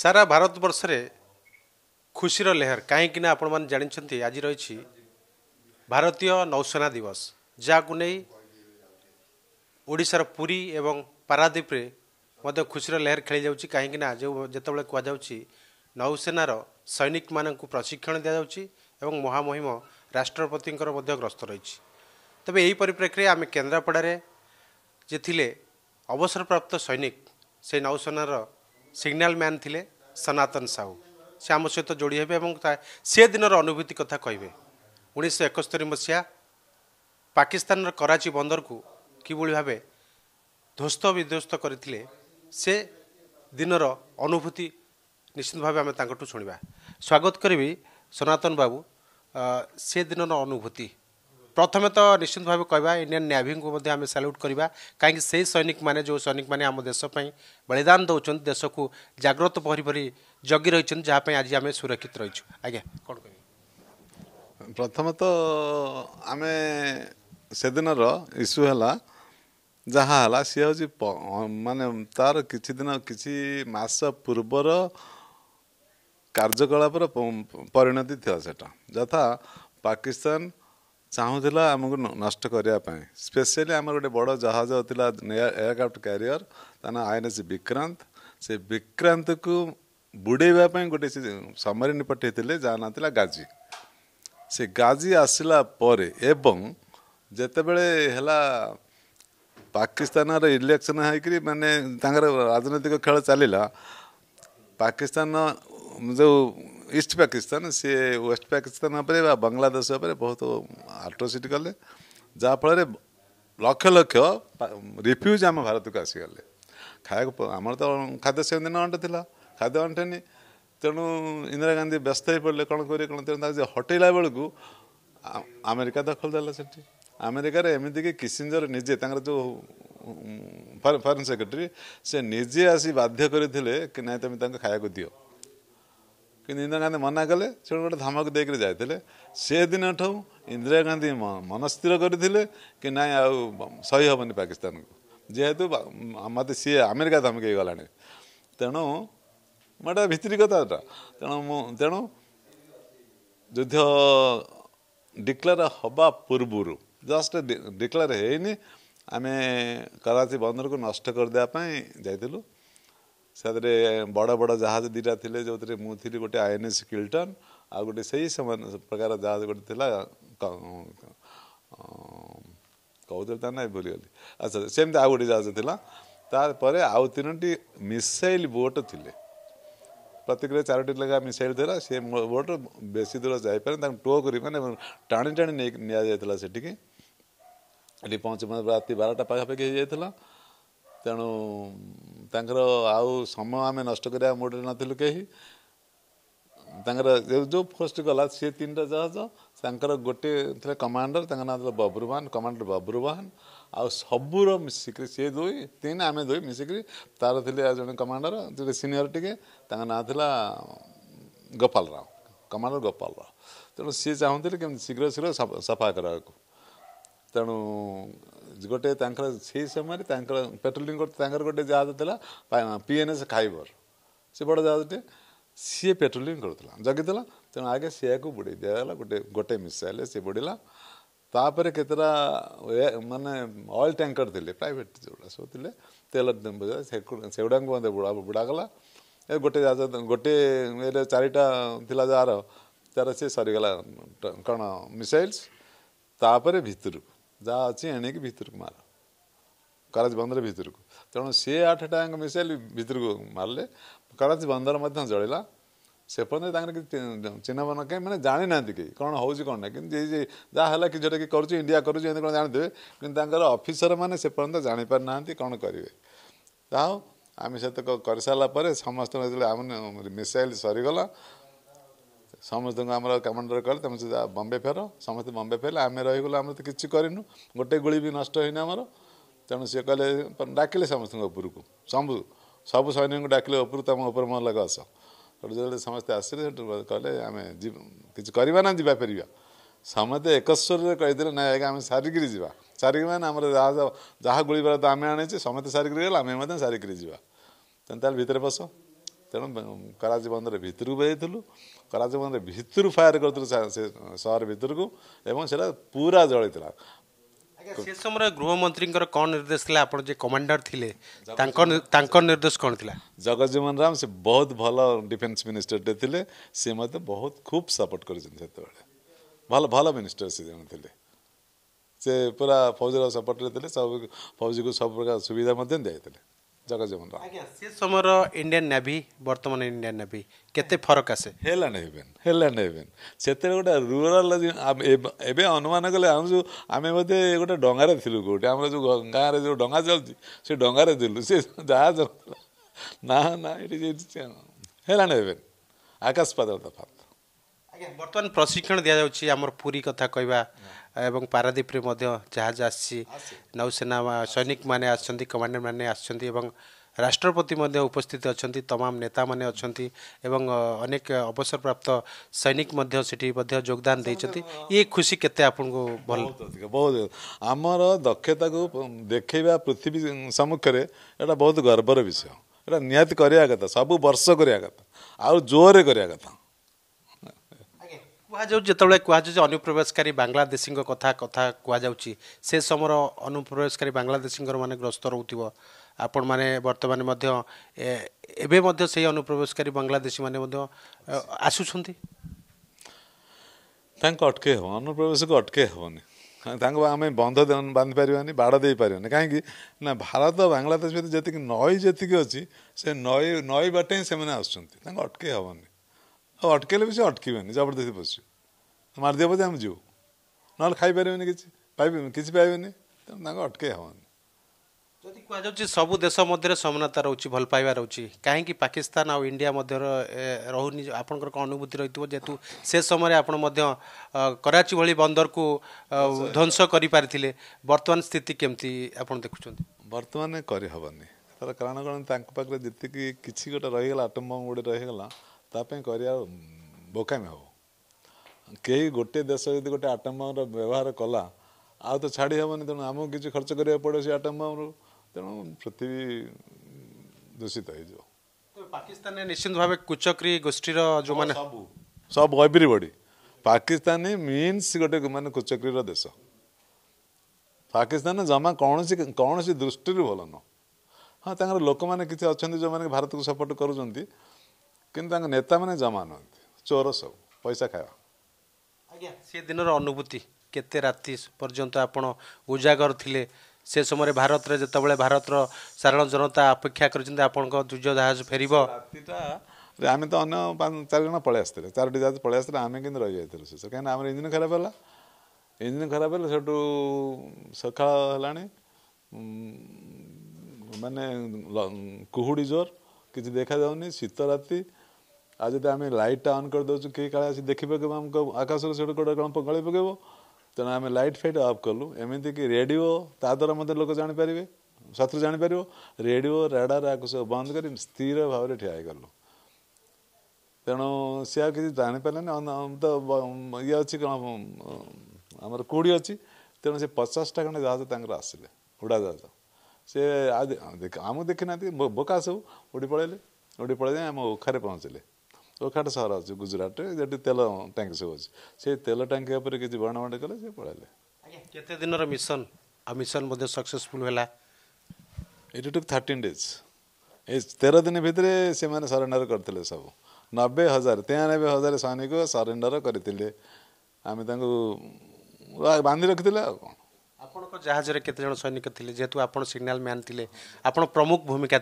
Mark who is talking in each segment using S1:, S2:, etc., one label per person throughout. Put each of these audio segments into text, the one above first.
S1: ସାରା ଭାରତବର୍ଷରେ ଖୁସିର ଲେହର କାହିଁକି ନା ଆପଣମାନେ ଜାଣିଛନ୍ତି ଆଜି ରହିଛି ଭାରତୀୟ ନୌସେନା ଦିବସ ଯାହାକୁ ନେଇ ଓଡ଼ିଶାର ପୁରୀ ଏବଂ ପାରାଦ୍ୱୀପରେ ମଧ୍ୟ ଖୁସିର ଲେହର ଖେଳିଯାଉଛି କାହିଁକି ନା ଯେଉଁ ଯେତେବେଳେ କୁହାଯାଉଛି ନୌସେନାର ସୈନିକମାନଙ୍କୁ ପ୍ରଶିକ୍ଷଣ ଦିଆଯାଉଛି ଏବଂ ମହାମହିମ ରାଷ୍ଟ୍ରପତିଙ୍କର ମଧ୍ୟ ଗ୍ରସ୍ତ ରହିଛି ତେବେ ଏହି ପରିପ୍ରେକ୍ଷୀରେ ଆମେ କେନ୍ଦ୍ରାପଡ଼ାରେ ଯେ ଥିଲେ ଅବସରପ୍ରାପ୍ତ ସୈନିକ ସେ ନୌସେନାର ସିଗ୍ନାଲ ମ୍ୟାନ୍ ଥିଲେ ସନାତନ ସାହୁ ସେ ଆମ ସହିତ ଯୋଡ଼ି ହେବେ ଏବଂ ସେ ଦିନର ଅନୁଭୂତି କଥା କହିବେ ଉଣେଇଶହ ଏକସ୍ତରି ମସିହା ପାକିସ୍ତାନର କରାଚୀ ବନ୍ଦରକୁ କିଭଳି ଭାବେ ଧ୍ୱସ୍ତ ବିଧ୍ୱସ୍ତ କରିଥିଲେ ସେ ଦିନର ଅନୁଭୂତି ନିଶ୍ଚିତ ଭାବେ ଆମେ ତାଙ୍କଠୁ ଶୁଣିବା ସ୍ୱାଗତ କରିବି ସନାତନ ବାବୁ ସେ ଦିନର ଅନୁଭୂତି प्रथमे त निश्चिन्त इन्डिया नाभि साल्युट गर्दा कहीँक सही सैनिक म जो सैनिक मेसपै बलिदान देउछन् देशको जाग्रत आज जगिरहे सुरक्षित रहछु आज कि
S2: प्रथम त इस्यु होला जहाँ होला सि हौँ म त मास पूर्वर कार्कलाप र परिणति थियो सथा पाकिस्तान ଚାହୁଁଥିଲା ଆମକୁ ନଷ୍ଟ କରିବା ପାଇଁ ସ୍ପେଶାଲି ଆମର ଗୋଟେ ବଡ଼ ଜାହାଜ ଥିଲା ଏୟାରକ୍ରାଫ୍ଟ କ୍ୟାରିୟର ତା ନାଁ ଆଇ ଏନ୍ ଏସ୍ ବିକ୍ରାନ୍ତ ସେ ବିକ୍ରାନ୍ତକୁ ବୁଡ଼େଇବା ପାଇଁ ଗୋଟେ ସେ ସମରିନ ପଠେଇଥିଲେ ଯାହା ନାଁ ଥିଲା ଗାଜି ସେ ଗାଜି ଆସିଲା ପରେ ଏବଂ ଯେତେବେଳେ ହେଲା ପାକିସ୍ତାନର ଇଲେକ୍ସନ୍ ହେଇକିରି ମାନେ ତାଙ୍କର ରାଜନୈତିକ ଖେଳ ଚାଲିଲା ପାକିସ୍ତାନ ଯେଉଁ ଇଷ୍ଟ ପାକିସ୍ତାନ ସିଏ ୱେଷ୍ଟ ପାକିସ୍ତାନ ଉପରେ ବା ବାଂଲାଦେଶ ଉପରେ ବହୁତ ଆଟ୍ରୋସିଟି କଲେ ଯାହାଫଳରେ ଲକ୍ଷ ଲକ୍ଷ ରିଫ୍ୟୁଜ୍ ଆମ ଭାରତକୁ ଆସିଗଲେ ଖାଇବାକୁ ଆମର ତ ଖାଦ୍ୟ ସେମିଦିନ ଅଣ୍ଟ ଥିଲା ଖାଦ୍ୟ ଅଣ୍ଟେନି ତେଣୁ ଇନ୍ଦିରା ଗାନ୍ଧୀ ବ୍ୟସ୍ତ ହୋଇପଡ଼ିଲେ କ'ଣ କରିବେ କ'ଣ ତେଣୁ ତାକୁ ଯେ ହଟେଇଲା ବେଳକୁ ଆମେରିକା ଦଖଲ ଦେଲା ସେଠି ଆମେରିକାରେ ଏମିତିକି କିସିଞ୍ଜର ନିଜେ ତାଙ୍କର ଯେଉଁ ଫରେନ୍ ସେକ୍ରେଟେରୀ ସେ ନିଜେ ଆସି ବାଧ୍ୟ କରିଥିଲେ କି ନାଇଁ ତୁମେ ତାଙ୍କୁ ଖାଇବାକୁ ଦିଅ କିନ୍ତୁ ଇନ୍ଦିରା ଗାନ୍ଧୀ ମନା କଲେ ସେଠୁ ଗୋଟେ ଧାମକୁ ଦେଇକରି ଯାଇଥିଲେ ସେଦିନଠୁ ଇନ୍ଦିରା ଗାନ୍ଧୀ ମନସ୍ଥିର କରିଥିଲେ କି ନାହିଁ ଆଉ ସହି ହେବନି ପାକିସ୍ତାନକୁ ଯେହେତୁ ମୋତେ ସିଏ ଆମେରିକା ଧମକ ହେଇଗଲାଣି ତେଣୁ ଏଇଟା ଭିତ୍ରି କଥା ଏଇଟା ତେଣୁ ମୁଁ ତେଣୁ ଯୁଦ୍ଧ ଡିକ୍ଲେୟାର ହେବା ପୂର୍ବରୁ ଜଷ୍ଟ ଡିକ୍ଲେୟାର ହେଇନି ଆମେ କରାଚୀ ବନ୍ଦରକୁ ନଷ୍ଟ କରିଦେବା ପାଇଁ ଯାଇଥିଲୁ से बड़ बड़ जहाज दीटा थे जो थे मुझे गोटे आई एन एस किल्टन आ गए ही समान प्रकार जहाज गोटे कौन भूल गली अच्छा सेम आउ गोटे जहाज था तापर आउ तीनो मिसाइल बोट थे प्रतिक्रिया चारोट लेखा मिसाइल थी सी बोट बेस दूर जापर टो कर मैंने टाणी टाणी नहीं जाता से रात बारटा पखापाखी होता है ତେଣୁ ତାଙ୍କର ଆଉ ସମୟ ଆମେ ନଷ୍ଟ କରିବା ମୁଡ଼ରେ ନଥିଲୁ କେହି ତାଙ୍କର ଯେଉଁ ଫୋଷ୍ଟ ଗଲା ସିଏ ତିନିଟା ଜାହାଜ ତାଙ୍କର ଗୋଟେ ଥିଲେ କମାଣ୍ଡର ତାଙ୍କ ନାଁ ଥିଲା ବବ୍ରୁବାହାନ କମାଣ୍ଡର ବବ୍ରୁବାହାନ ଆଉ ସବୁର ମିଶିକିରି ସିଏ ଦୁଇ ତିନି ଆମେ ଦୁଇ ମିଶିକିରି ତାର ଥିଲେ ଜଣେ କମାଣ୍ଡର ଯେଉଁଟା ସିନିୟର ଟିକେ ତାଙ୍କ ନାଁ ଥିଲା ଗୋପାଳ ରାଓ କମାଣ୍ଡର ଗୋପାଳ ରାଓ ତେଣୁ ସିଏ ଚାହୁଁଥିଲେ କେମିତି ଶୀଘ୍ର ଶୀଘ୍ର ସଫା କରିବାକୁ ତେଣୁ ଗୋଟେ ତାଙ୍କର ସେଇ ସମୟରେ ତାଙ୍କର ପେଟ୍ରୋଲିଂ କରୁଥିଲେ ତାଙ୍କର ଗୋଟେ ଜାହାଜ ଥିଲା ପିଏନ୍ଏସ୍ ଖାଇବର ସେ ବଡ଼ ଜାହାଜଟେ ସିଏ ପେଟ୍ରୋଲିଂ କରୁଥିଲା ଜଗିଥିଲା ତେଣୁ ଆଗେ ସେଆକୁ ବୁଡ଼େଇ ଦିଆଗଲା ଗୋଟେ ଗୋଟେ ମିଶାଇଲେ ସେ ବୁଡ଼ିଲା ତାପରେ କେତେଟା ମାନେ ଅଏଲ୍ ଟ୍ୟାଙ୍କର ଥିଲେ ପ୍ରାଇଭେଟ୍ ଯେଉଁଗୁଡ଼ା ସବୁ ଥିଲେ ତେଲ ସେଗୁଡ଼ାଙ୍କୁ ମଧ୍ୟ ବୁଡ଼ାଗଲା ଏ ଗୋଟେ ଜାହାଜ ଗୋଟେ ଇଏରେ ଚାରିଟା ଥିଲା ଯାହାର ତାର ସେ ସରିଗଲା କ'ଣ ମିସାଇଲ୍ସ ତାପରେ ଭିତରକୁ ଯାହା ଅଛି ଏଣିକି ଭିତରକୁ ମାର କରାଚି ବନ୍ଦର ଭିତରକୁ ତେଣୁ ସେ ଆଠଟା ଯାଙ୍କ ମିସାଇଲ୍ ଭିତରକୁ ମାରିଲେ କରାଚି ବନ୍ଦର ମଧ୍ୟ ଜଳିଲା ସେ ପର୍ଯ୍ୟନ୍ତ ତାଙ୍କର କିଛି ଚିହ୍ନବନ କାହିଁ ମାନେ ଜାଣିନାହାନ୍ତି କେହି କ'ଣ ହେଉଛି କ'ଣ ନାହିଁ କିନ୍ତୁ ଯେ ଯାହା ହେଲା କି ଯେଉଁଟା କି କରୁଛି ଇଣ୍ଡିଆ କରୁଛି ଏମିତି କ'ଣ ଜାଣିଦେବେ କିନ୍ତୁ ତାଙ୍କର ଅଫିସରମାନେ ପର୍ଯ୍ୟନ୍ତ ଜାଣିପାରିନାହାନ୍ତି କ'ଣ କରିବେ ତାହା ଆମେ ସେତେକ କରିସାରିଲା ପରେ ସମସ୍ତଙ୍କ ଯେତେବେଳେ ଆମ ମିସାଇଲ୍ ସରିଗଲା ସମସ୍ତଙ୍କୁ ଆମର କମାଣ୍ଡର କହିଲେ ତୁମେ ସେ ବମ୍ବେ ଫେର ସମସ୍ତେ ବମ୍ବେ ଫେରିଲେ ଆମେ ରହିଗଲୁ ଆମର ତ କିଛି କରିନୁ ଗୋଟେ ଗୁଳି ବି ନଷ୍ଟ ହେଇନି ଆମର ତେଣୁ ସିଏ କହିଲେ ଡାକିଲେ ସମସ୍ତଙ୍କ ଉପରକୁ ସବୁ ସବୁ ସୈନ୍ୟଙ୍କୁ ଡାକିଲେ ଉପରୁ ତୁମ ଉପର ମହଲ ଆସ ତେଣୁ ଯେତେବେଳେ ସମସ୍ତେ ଆସିଲେ ସେଠୁ କହିଲେ ଆମେ କିଛି କରିବା ନା ଯିବା ଫେରିବା ସମସ୍ତେ ଏକସ୍ୱରରେ କହିଥିଲେ ନାଇଁ ଆଜ୍ଞା ଆମେ ସାରିକିରି ଯିବା ସାରିକି ମାନେ ଆମର ଯାହା ଯାହା ଗୁଳି ଗୁଳିବାର ତ ଆମେ ଆଣିଛେ ସମସ୍ତେ ସାରିକିରି ଗଲେ ଆମେ ମଧ୍ୟ ସାରିକିରି ଯିବା ତେଣୁ ତାହେଲେ ଭିତରେ ବସ ତେଣୁ କରାଚୀ ବନ୍ଦର ଭିତରକୁ ଯାଇଥିଲୁ କରାଚୀ ବନ୍ଦର ଭିତରୁ ଫାୟାର କରିଥିଲୁ ସେ ସହର ଭିତରକୁ ଏବଂ ସେଇଟା ପୁରା ଜଳିଥିଲା
S1: ସେ ସମୟରେ ଗୃହମନ୍ତ୍ରୀଙ୍କର କ'ଣ ନିର୍ଦ୍ଦେଶ ଥିଲା ଆପଣ ଯେ କମାଣ୍ଡର ଥିଲେ ତାଙ୍କ ତାଙ୍କ ନିର୍ଦ୍ଦେଶ କ'ଣ ଥିଲା ଜଗତଜୀବନ ରାମ ସେ ବହୁତ ଭଲ
S2: ଡିଫେନ୍ସ ମିନିଷ୍ଟରଟେ ଥିଲେ ସେ ମୋତେ ବହୁତ ଖୁବ୍ ସପୋର୍ଟ କରିଛନ୍ତି ସେତେବେଳେ ଭଲ ଭଲ ମିନିଷ୍ଟର ସେ ଜଣେ ଥିଲେ ସେ ପୁରା ଫୌଜର ସପୋର୍ଟରେ ଥିଲେ ସବୁ ଫୌଜିକୁ ସବୁ ପ୍ରକାର ସୁବିଧା ମଧ୍ୟ ଦିଆଯାଇଥିଲେ ଜଗଜୀବନ ଆଜ୍ଞା
S1: ସେ ସମୟର ଇଣ୍ଡିଆନ୍ ନେଭି ବର୍ତ୍ତମାନ ଇଣ୍ଡିଆନ୍ ନାଭି କେତେ ଫରକ ଆସେ ହେଲାଣି ନେଭେନ୍ ହେଲାଣି ନେଭେନ୍ ସେତେବେଳେ ଗୋଟେ ରୁରାଲ
S2: ଏବେ ଅନୁମାନ କଲେ ଆମେ ଯେଉଁ ଆମେ ବୋଧେ ଗୋଟେ ଡଙ୍ଗାରେ ଥିଲୁ କେଉଁଠି ଆମର ଯେଉଁ ଗାଁରେ ଯେଉଁ ଡଙ୍ଗା ଚାଲୁଛି ସେ ଡଙ୍ଗାରେ ଥିଲୁ ସେ ଯାହା ଚାଲୁଥିଲା ନା ନା ଏଠି ହେଲା ନେଭେନ୍ ଆକାଶ ପାତାଳ ତଫାତ
S1: बर्तान प्रशिक्षण दिन्छ पुरी कथाम् पारादीप जहाज आौसेना सैनिक म आमाडर म उपस्थित अहिले तमाम नेता अवसरप्राप्त सैनिक मध्यदान दिन्छ य खुसी केत बहुत भयो आम दक्षता देखैवा
S2: पृथ्वी सम्मुखेर एउटा बहुत गर्वर विषय एउटा निहति कथा सबै वर्ष गरेको आउ जो गरेको
S1: କୁହାଯାଉଛି ଯେତେବେଳେ କୁହାଯାଉଛି ଅନୁପ୍ରବେଶକାରୀ ବାଂଲାଦେଶୀଙ୍କ କଥା କଥା କୁହାଯାଉଛି ସେ ସମୟର ଅନୁପ୍ରବେଶକାରୀ ବାଂଲାଦେଶୀଙ୍କର ମାନେ ଗ୍ରସ୍ତ ରହୁଥିବ ଆପଣମାନେ ବର୍ତ୍ତମାନ ମଧ୍ୟ ଏବେ ମଧ୍ୟ ସେହି ଅନୁପ୍ରବେଶକାରୀ ବାଂଲାଦେଶୀମାନେ ମଧ୍ୟ ଆସୁଛନ୍ତି
S2: ତାଙ୍କୁ ଅଟକେଇ ହେବ ଅନୁପ୍ରବେଶକୁ ଅଟକେଇ ହେବନି ତାଙ୍କୁ ଆମେ ବନ୍ଧ ବାନ୍ଧି ପାରିବାନି ବାଡ଼ ଦେଇପାରିବାନି କାହିଁକି ନା ଭାରତ ବାଂଲାଦେଶ ଭିତରେ ଯେତିକି ନଈ ଯେତିକି ଅଛି ସେ ନଈ ନଈ ବାଟେ ହିଁ ସେମାନେ ଆସୁଛନ୍ତି ତାଙ୍କୁ ଅଟକେଇ ହେବନି ଆଉ ଅଟକେଇଲେ ବି ସେ ଅଟକିବେନି ଜବରଦସ୍ତି ପଶିବେ ମାରିଦେବ ପଛେ ଆମେ ଯିବୁ ନହେଲେ ଖାଇପାରିବେନି କିଛି ପାଇବେନି କିଛି ପାଇବେନି ତେଣୁ ତାଙ୍କୁ ଅଟକେଇ ହେବନି
S1: ଯଦି କୁହାଯାଉଛି ସବୁ ଦେଶ ମଧ୍ୟରେ ସମାନତା ରହୁଛି ଭଲ ପାଇବା ରହୁଛି କାହିଁକି ପାକିସ୍ତାନ ଆଉ ଇଣ୍ଡିଆ ମଧ୍ୟର ରହୁନି ଆପଣଙ୍କର କ'ଣ ଅନୁଭୂତି ରହିଥିବ ଯେହେତୁ ସେ ସମୟରେ ଆପଣ ମଧ୍ୟ କରାଚି ଭଳି ବନ୍ଦରକୁ ଧ୍ୱଂସ କରିପାରିଥିଲେ ବର୍ତ୍ତମାନ ସ୍ଥିତି କେମିତି ଆପଣ ଦେଖୁଛନ୍ତି
S2: ବର୍ତ୍ତମାନ କରିହେବନି ତା'ର
S1: କାରଣ କ'ଣ ତାଙ୍କ ପାଖରେ ଯେତିକି କିଛି ଗୋଟେ ରହିଗଲା ଆଟମ୍ ବମ୍ ଗୋଟେ
S2: ରହିଗଲା ତା ପାଇଁ କରିବା ବୋକାମି ହେବ କେହି ଗୋଟେ ଦେଶ ଯଦି ଗୋଟେ ଆଟମ୍ ବମ୍ର ବ୍ୟବହାର କଲା ଆଉ ତ ଛାଡ଼ି ହେବନି ତେଣୁ ଆମକୁ କିଛି ଖର୍ଚ୍ଚ କରିବାକୁ ପଡ଼ିବ ସେ ଆଟମ୍ ବମ୍ରୁ ତେଣୁ ପୃଥିବୀ ଦୂଷିତ ହେଇଯିବ
S1: ପାକିସ୍ତାନରେ ନିଶ୍ଚିନ୍ତ ଭାବେ କୁଚକ୍ରି ଗୋଷ୍ଠୀର ଯେଉଁମାନେ
S2: ସବୁ ଏଭ୍ରିବଡ଼ି ପାକିସ୍ତାନୀ ମିନ୍ସ ଗୋଟେ ମାନେ କୁଚକ୍ରିର ଦେଶ ପାକିସ୍ତାନ ଜମା କୌଣସି କୌଣସି ଦୃଷ୍ଟିରୁ ଭଲ ନୁହଁ ହଁ ତାଙ୍କର ଲୋକମାନେ କିଛି ଅଛନ୍ତି ଯେଉଁମାନେ ଭାରତକୁ ସପୋର୍ଟ କରୁଛନ୍ତି କିନ୍ତୁ ତାଙ୍କ ନେତାମାନେ ଜମା ନୁହନ୍ତି ଚୋର ସବୁ ପଇସା ଖାଇବା
S1: ଆଜ୍ଞା ସେ ଦିନର ଅନୁଭୂତି କେତେ ରାତି ପର୍ଯ୍ୟନ୍ତ ଆପଣ ଉଜାଗର ଥିଲେ ସେ ସମୟରେ ଭାରତରେ ଯେତେବେଳେ ଭାରତର ସାଧାରଣ ଜନତା ଅପେକ୍ଷା କରିଛନ୍ତି ଆପଣଙ୍କ ଯୁଦ୍ଧ ଜାହାଜ ଫେରିବ ରାତିଟା
S2: ଆମେ ତ ଅନ୍ୟ ଚାରି ଜଣ ପଳେଇ ଆସିଥିଲେ ଚାରୋଟି ଜାହାଜ ପଳେଇ ଆସିଥିଲେ ଆମେ କିନ୍ତୁ ରହିଯାଇଥିଲୁ ସେ କାହିଁକିନା ଆମର ଇଞ୍ଜିନ୍ ଖରାପ ହେଲା ଇଞ୍ଜିନ୍ ଖରାପ ହେଲେ ସେଠୁ ସକାଳ ହେଲାଣି ମାନେ କୁହୁଡ଼ି ଜୋର କିଛି ଦେଖାଯାଉନି ଶୀତ ରାତି आज ଯଦି ଆମେ ଲାଇଟ୍ଟା ଅନ୍ କରିଦେଉଛୁ କେହି କାଳେ ଆସି ଦେଖିପାରିବ ଆମକୁ ଆକାଶରୁ ସେଠୁ ଗୋଟେ କ'ଣ ପଗଳି ପକାଇବ ତେଣୁ ଆମେ ଲାଇଟ୍ ଫାଇଟ୍ ଅଫ୍ କଲୁ ଏମିତିକି ରେଡ଼ିଓ ତା ଦ୍ୱାରା ମଧ୍ୟ ଲୋକ ଜାଣିପାରିବେ ଶତ୍ରୁ ଜାଣିପାରିବ ରେଡ଼ିଓ ରାଡ଼ାର ଆକୁ ସବୁ ବନ୍ଦ କରି ସ୍ଥିର ଭାବରେ ଠିଆ ହେଇଗଲୁ ତେଣୁ ସେ ଆଉ କିଛି ଜାଣିପାରିଲାନି ତ ଇଏ ଅଛି କ'ଣ ଆମର କୁଡ଼ି ଅଛି ତେଣୁ ସେ ପଚାଶଟା ଖଣ୍ଡେ ଜାହାଜ ତାଙ୍କର ଆସିଲେ ଉଡ଼ାଜାହାଜ ସେ ଆମକୁ ଦେଖିନାହାନ୍ତି ବୋକା ସବୁ ଉଡ଼ି ପଳେଇଲେ ଉଡ଼ି ପଳେଇ ଯାଇ ଆମ ଓଖାରେ ପହଞ୍ଚିଲେ खाटा सहर गुजरा तेल ट्याङ्क सबै अलिक त्यही तेल टाङ्किन्छ डेज तेह्र दिन भित्र सरेन्डर गरि नजार तेयानब्बे हजार सैनिक सरेन्डर गरिहाजिक
S1: सिगनाल म्यान ले प्रमुख भूमिका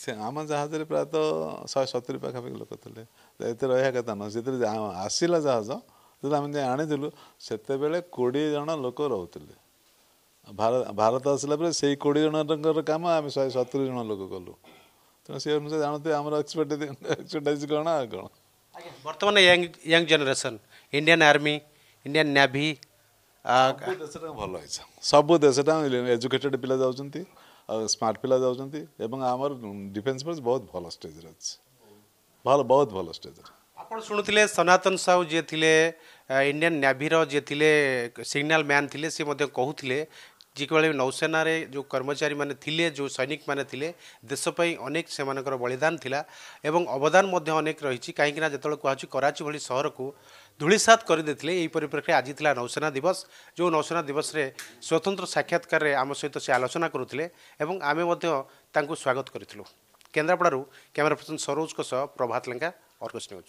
S1: ସେ ଆମ ଜାହାଜରେ ପ୍ରାୟତଃ
S2: ଶହେ ସତୁରି ପାଖାପାଖି ଲୋକ ଥିଲେ ଏତେ ରହିବା କଥା ନୁହଁ ସେଥିରେ ଆସିଲା ଜାହାଜ ଯେତେବେଳେ ଆମେ ଯାଇ ଆଣିଥିଲୁ ସେତେବେଳେ କୋଡ଼ିଏ ଜଣ ଲୋକ ରହୁଥିଲେ ଭାରତ ଆସିଲା ପରେ ସେଇ କୋଡ଼ିଏ ଜଣଙ୍କର କାମ ଆମେ ଶହେ ସତୁରି ଜଣ ଲୋକ କଲୁ
S1: ତେଣୁ ସେ ଅନୁସାରେ ଜାଣୁଥିବେ ଆମର ଏକ୍ସପର୍ଟାଇଜ୍ କ'ଣ ଆଉ କ'ଣ ବର୍ତ୍ତମାନ young generation Indian army Indian navy ଦେଶଟା ଭଲ ହେଇଛି ସବୁ ଦେଶଟା ଏଜୁକେଟେଡ଼
S2: ପିଲା ଯାଉଛନ୍ତି ସ୍ମାର୍ଟ ପିଲା ଯାଉଛନ୍ତି ଏବଂ ଆମର ଡିଫେନ୍ସ ଫୋର୍ସ ବହୁତ ଭଲ ଷ୍ଟେଜ୍ରେ ଅଛି ଭଲ ବହୁତ ଭଲ ଷ୍ଟେଜ୍ରେ
S1: ଆପଣ ଶୁଣୁଥିଲେ ସନାତନ ସାହୁ ଯିଏ ଥିଲେ ଇଣ୍ଡିଆନ୍ ନାଭିର ଯିଏ ଥିଲେ ସିଗ୍ନାଲ୍ ମ୍ୟାନ୍ ଥିଲେ ସେ ମଧ୍ୟ କହୁଥିଲେ ଯେତେବେଳେ ନୌସେନାରେ ଯେଉଁ କର୍ମଚାରୀମାନେ ଥିଲେ ଯେଉଁ ସୈନିକମାନେ ଥିଲେ ଦେଶ ପାଇଁ ଅନେକ ସେମାନଙ୍କର ବଳିଦାନ ଥିଲା ଏବଂ ଅବଦାନ ମଧ୍ୟ ଅନେକ ରହିଛି କାହିଁକିନା ଯେତେବେଳେ କୁହାଯାଉଛି କରାଚୀ ଭଳି ସହରକୁ ধূলিসাত করে দিয়ে এই পরিপ্রেক্ষী আজ লা নৌসেনা দিবস যে নৌসেনা দিবসে স্বতন্ত্র সাক্ষাৎকারে আমার সহ সে আলোচনা করুলে এবং আমি তা স্বাগত করেছিল কেন্দ্রাপড়ার ক্যামেরা পর্সন সরোজক প্রভাত লেঙ্গা অর্গস নিউজ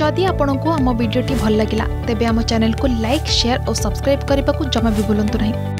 S1: যদি আপনার আমার ভিডিওটি ভাল লাগিলা তেবে আমার চ্যানেলকে লাইক শেয়ার ও সবসক্রাইব করা জমা বি ভুলতু না